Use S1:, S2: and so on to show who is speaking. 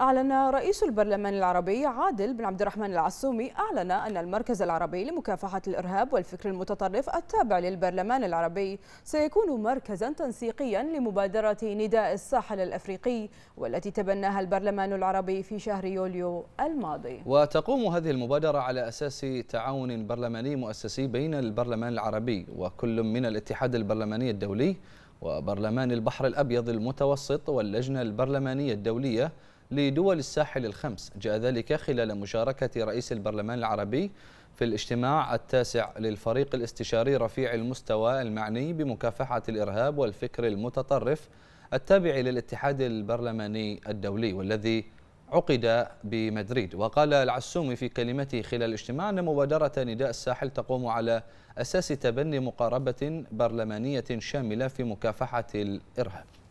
S1: أعلن رئيس البرلمان العربي عادل بن عبد الرحمن العسومي أعلن أن المركز العربي لمكافحة الإرهاب والفكر المتطرف التابع للبرلمان العربي سيكون مركزا تنسيقيا لمبادرة نداء الساحل الأفريقي والتي تبناها البرلمان العربي في شهر يوليو الماضي
S2: وتقوم هذه المبادرة على أساس تعاون برلماني مؤسسي بين البرلمان العربي وكل من الاتحاد البرلماني الدولي وبرلمان البحر الأبيض المتوسط واللجنة البرلمانية الدولية لدول الساحل الخمس جاء ذلك خلال مشاركة رئيس البرلمان العربي في الاجتماع التاسع للفريق الاستشاري رفيع المستوى المعني بمكافحة الإرهاب والفكر المتطرف التابع للاتحاد البرلماني الدولي والذي عقد بمدريد وقال العسومي في كلمته خلال الاجتماع أن مبادرة نداء الساحل تقوم على أساس تبني مقاربة برلمانية شاملة في مكافحة الإرهاب